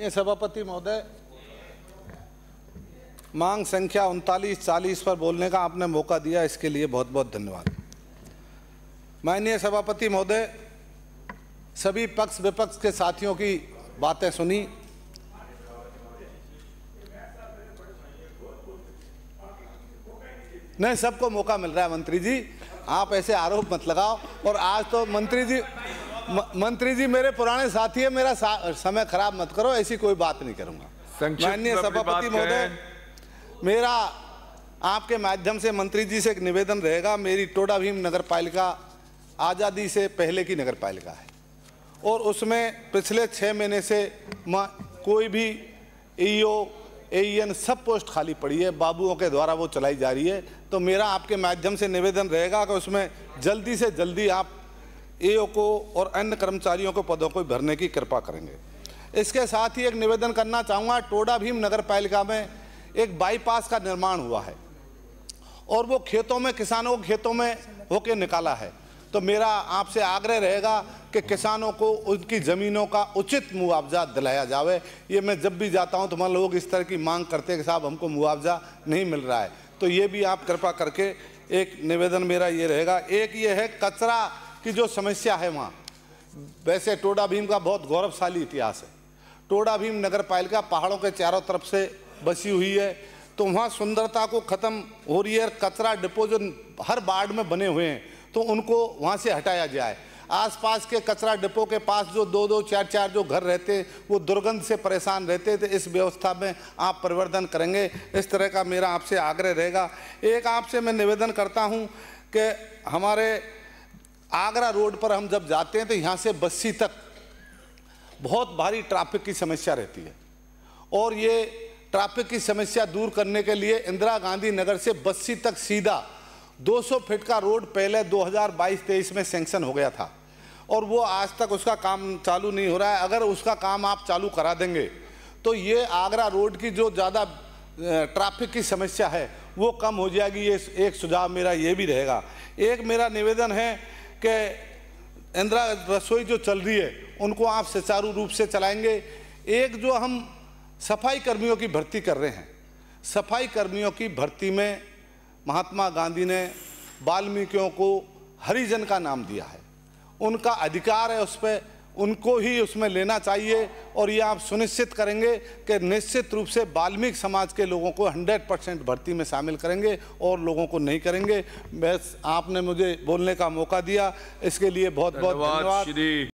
माननीय सभापति महोदय मांग संख्या उनतालीस चालीस पर बोलने का आपने मौका दिया इसके लिए बहुत बहुत धन्यवाद माननीय सभापति महोदय सभी पक्ष विपक्ष के साथियों की बातें सुनी नहीं सबको मौका मिल रहा है मंत्री जी आप ऐसे आरोप मत लगाओ और आज तो मंत्री जी मंत्री जी मेरे पुराने साथी है मेरा सा, समय खराब मत करो ऐसी कोई बात नहीं करूंगा माननीय सभापति महोदय मेरा आपके माध्यम से मंत्री जी से एक निवेदन रहेगा मेरी टोडा भीम नगर पालिका आज़ादी से पहले की नगर पालिका है और उसमें पिछले छः महीने से कोई भी ईओ e एन e सब पोस्ट खाली पड़ी है बाबुओं के द्वारा वो चलाई जा रही है तो मेरा आपके माध्यम से निवेदन रहेगा कि उसमें जल्दी से जल्दी आप ए को और अन्य कर्मचारियों के पदों को भरने की कृपा करेंगे इसके साथ ही एक निवेदन करना चाहूँगा टोडा भीम नगर पालिका में एक बाईपास का निर्माण हुआ है और वो खेतों में किसानों के खेतों में होके निकाला है तो मेरा आपसे आग्रह रहेगा कि किसानों को उनकी ज़मीनों का उचित मुआवजा दिलाया जावे ये मैं जब भी जाता हूँ तो मैं लोग इस तरह की मांग करते हैं कि साहब हमको मुआवजा नहीं मिल रहा है तो ये भी आप कृपा करके एक निवेदन मेरा ये रहेगा एक ये है कचरा की जो समस्या है वहाँ वैसे टोडा भीम का बहुत गौरवशाली इतिहास है टोडा भीम नगर पालिका पहाड़ों के चारों तरफ से बसी हुई है तो वहाँ सुंदरता को ख़त्म हो रही है कचरा डिपो जो हर वार्ड में बने हुए हैं तो उनको वहाँ से हटाया जाए आसपास के कचरा डिपो के पास जो दो दो चार चार जो घर रहते वो दुर्गंध से परेशान रहते थे तो इस व्यवस्था में आप परिवर्तन करेंगे इस तरह का मेरा आपसे आग्रह रहेगा एक आपसे मैं निवेदन करता हूँ कि हमारे आगरा रोड पर हम जब जाते हैं तो यहाँ से बस्सी तक बहुत भारी ट्रैफिक की समस्या रहती है और ये ट्रैफिक की समस्या दूर करने के लिए इंदिरा गांधी नगर से बस्सी तक सीधा 200 फीट का रोड पहले 2022-23 में सेंक्शन हो गया था और वो आज तक उसका काम चालू नहीं हो रहा है अगर उसका काम आप चालू करा देंगे तो ये आगरा रोड की जो ज़्यादा ट्रैफिक की समस्या है वो कम हो जाएगी ये एक सुझाव मेरा ये भी रहेगा एक मेरा निवेदन है कि इंदिरा रसोई जो चल रही है उनको आप सुचारू रूप से चलाएंगे एक जो हम सफाई कर्मियों की भर्ती कर रहे हैं सफाई कर्मियों की भर्ती में महात्मा गांधी ने वाल्मीकियों को हरिजन का नाम दिया है उनका अधिकार है उस पर उनको ही उसमें लेना चाहिए और ये आप सुनिश्चित करेंगे कि निश्चित रूप से बाल्मीक समाज के लोगों को 100 परसेंट भर्ती में शामिल करेंगे और लोगों को नहीं करेंगे बस आपने मुझे बोलने का मौका दिया इसके लिए बहुत बहुत धन्यवाद